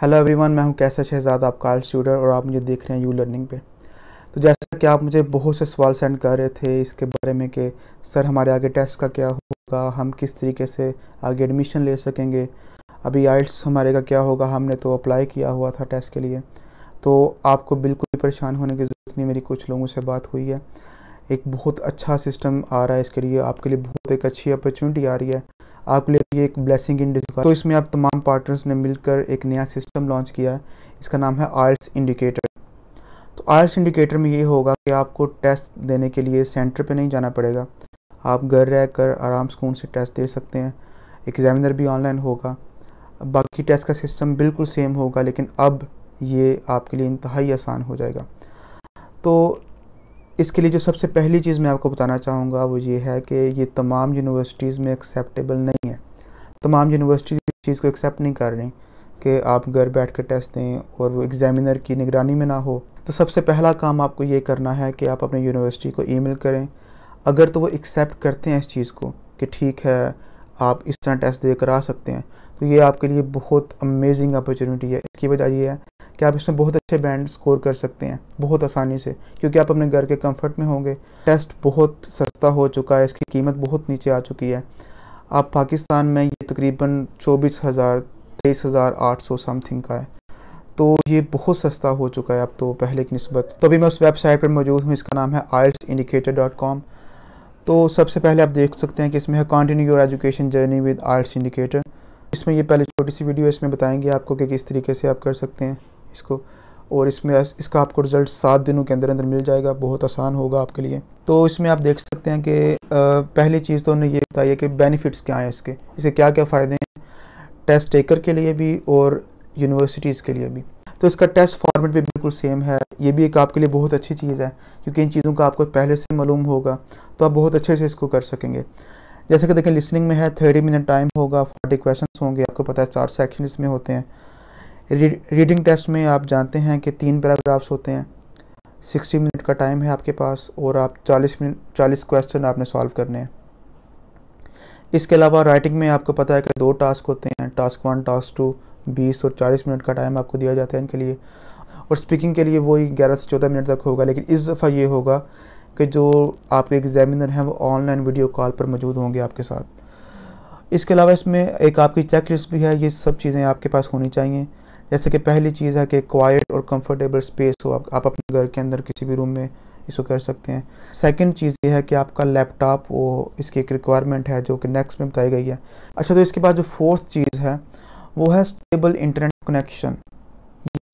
hello everyone मैं हूं कैसा शहजाद आपका आल स्टूडर और आप मुझे देख रहे हैं यू लर्निंग पे तो जैसा कि आप मुझे बहुत से सवाल सेंड कर रहे थे इसके बारे में कि सर हमारे आगे टेस्ट का क्या होगा हम किस तरीके से आगे एडमिशन ले सकेंगे अभी आइट्स हमारे का क्या होगा हमने तो अप्लाई किया हुआ था टेस्ट के लिए तो आपको बिल्कुल भी परेशान होने की ज़रूरत नहीं मेरी कुछ लोगों से बात हुई है एक बहुत अच्छा सिस्टम आ रहा है इसके लिए आपके लिए बहुत एक अच्छी अपॉर्चुनिटी आ रही है आपके लिए ये एक ब्लेसिंग इन डिस्गाइज तो इसमें अब तमाम पार्टनर्स ने मिलकर एक नया सिस्टम लॉन्च किया है इसका नाम है आयल्स इंडिकेटर तो आयल्स इंडिकेटर में ये होगा कि आपको टेस्ट देने के लिए सेंटर पे नहीं जाना पड़ेगा आप घर रह कर आराम सुकून से टेस्ट दे सकते हैं एग्ज़ामिनर भी ऑनलाइन होगा बाकी टेस्ट का सिस्टम बिल्कुल सेम होगा लेकिन अब ये आपके लिए इंतहाई आसान हो जाएगा तो इसके लिए जो सबसे पहली चीज़ मैं आपको बताना चाहूँगा वो ये है कि ये तमाम यूनिवर्सिटीज़ में एक्सेप्टेबल नहीं है तमाम यूनिवर्सिटी इस चीज़ को एक्सेप्ट नहीं कर रही कि आप घर बैठ कर टेस्ट दें और वो एग्ज़ामिनर की निगरानी में ना हो तो सबसे पहला काम आपको ये करना है कि आप अपने यूनिवर्सिटी को ई करें अगर तो वो एक्सेप्ट करते हैं इस चीज़ को कि ठीक है आप इस तरह टेस्ट दे करा सकते हैं तो ये आपके लिए बहुत अमेजिंग अपॉर्चुनिटी है इसकी वजह ये है कि आप इसमें बहुत अच्छे बैंड स्कोर कर सकते हैं बहुत आसानी से क्योंकि आप अपने घर के कंफर्ट में होंगे टेस्ट बहुत सस्ता हो चुका है इसकी कीमत बहुत नीचे आ चुकी है अब पाकिस्तान में ये तकरीबन चौबीस हज़ार तेईस हज़ार आठ सौ समथिंग का है तो ये बहुत सस्ता हो चुका है अब तो पहले की नस्बत तो अभी मैं उस वेबसाइट पर मौजूद हूँ इसका नाम है आयल्स इंडिकेटर डॉट कॉम तो सबसे पहले आप देख सकते हैं कि इसमें है continue your education journey with IELTS indicator इसमें ये पहले छोटी सी वीडियो इसमें बताएंगे आपको कि किस तरीके से आप कर सकते हैं इसको और इसमें इसका आपको रिज़ल्ट सात दिनों के अंदर अंदर मिल जाएगा बहुत आसान होगा आपके लिए तो इसमें आप देख सकते हैं कि पहली चीज़ तो उन्होंने ये बताई है कि बेनिफिट्स क्या हैं इसके इसके क्या क्या फ़ायदे हैं टेस्ट टेकर के लिए भी और यूनिवर्सिटीज़ के लिए भी तो इसका टेस्ट फॉर्मेट भी बिल्कुल सेम है ये भी एक आपके लिए बहुत अच्छी चीज़ है क्योंकि इन चीज़ों का आपको पहले से मालूम होगा तो आप बहुत अच्छे से इसको कर सकेंगे जैसे कि देखें लिसनिंग में है थर्टी मिनट टाइम होगा फोर्टी क्वेश्चन होंगे आपको पता है चार सेक्शन इसमें होते हैं रीडिंग टेस्ट में आप जानते हैं कि तीन पैराग्राफ्स होते हैं सिक्सटी मिनट का टाइम है आपके पास और आप चालीस मिनट चालीस क्वेश्चन आपने सॉल्व करने हैं इसके अलावा राइटिंग में आपको पता है कि दो टास्क होते हैं टास्क वन टास्क टू बीस और चालीस मिनट का टाइम आपको दिया जाता है इनके लिए और स्पीकिंग के लिए वही ग्यारह से चौदह मिनट तक होगा लेकिन इस दफ़ा ये होगा कि जो आपके एग्जामिनर हैं वो ऑनलाइन वीडियो कॉल पर मौजूद होंगे आपके साथ इसके अलावा इसमें एक आपकी चेक लिस्ट भी है ये सब चीज़ें आपके पास होनी चाहिए जैसे कि पहली चीज़ है कि क्वाइट और कंफर्टेबल स्पेस हो आप, आप अपने घर के अंदर किसी भी रूम में इसको कर सकते हैं सेकंड चीज़ ये है कि आपका लैपटॉप वो इसकी एक रिक्वायरमेंट है जो कि नेक्स्ट में बताई गई है अच्छा तो इसके बाद जो फोर्थ चीज़ है वो है स्टेबल इंटरनेट कनेक्शन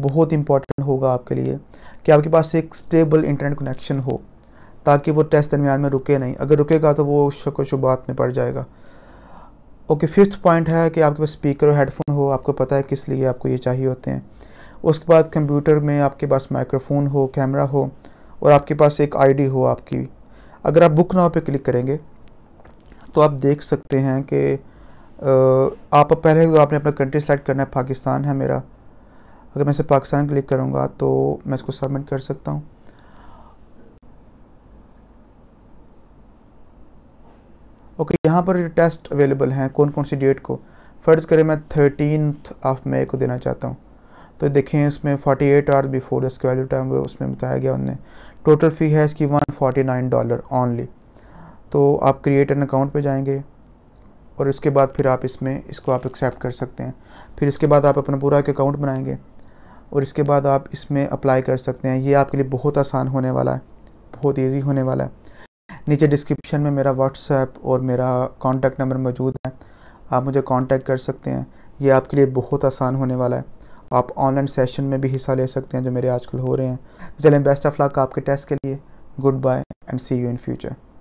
बहुत इंपॉर्टेंट होगा आपके लिए कि आपके पास एक स्टेबल इंटरनेट कनेक्शन हो ताकि वो टेस्ट दरमियान में रुके नहीं अगर रुकेगा तो वो शक व शुबात में पड़ जाएगा ओके फिफ्थ पॉइंट है कि आपके पास स्पीकर और हेडफोन हो आपको पता है किस लिए आपको ये चाहिए होते हैं उसके बाद कंप्यूटर में आपके पास माइक्रोफोन हो कैमरा हो और आपके पास एक आईडी हो आपकी अगर आप बुक नाव पे क्लिक करेंगे तो आप देख सकते हैं कि आप पहले तो आपने अपना कंट्री सेलेक्ट करना है पाकिस्तान है मेरा अगर मैं इसे पाकिस्तान क्लिक करूँगा तो मैं इसको सबमिट कर सकता हूँ ओके okay, यहाँ पर टेस्ट अवेलेबल हैं कौन कौन सी डेट को फ़र्ज़ करें मैं थर्टीन ऑफ मई को देना चाहता हूँ तो देखें उसमें फोर्टी एट आवर्स बिफोर इसके वैल्यू टाइम उसमें बताया गया उनने टोटल फ़ी है इसकी one forty nine dollar only तो आप क्रिएट एन अकाउंट पे जाएंगे और उसके बाद फिर आप इसमें इसको आप एक्सेप्ट कर सकते हैं फिर इसके बाद आप अपना पूरा एक अकाउंट बनाएंगे और इसके बाद आप इसमें अप्लाई कर सकते हैं ये आपके लिए बहुत आसान होने वाला है बहुत ईजी होने वाला है नीचे डिस्क्रिप्शन में मेरा व्हाट्सएप और मेरा कॉन्टैक्ट नंबर मौजूद है आप मुझे कॉन्टैक्ट कर सकते हैं ये आपके लिए बहुत आसान होने वाला है आप ऑनलाइन सेशन में भी हिस्सा ले सकते हैं जो मेरे आजकल हो रहे हैं चलें बेस्ट ऑफ लक आपके टेस्ट के लिए goodbye and see you in future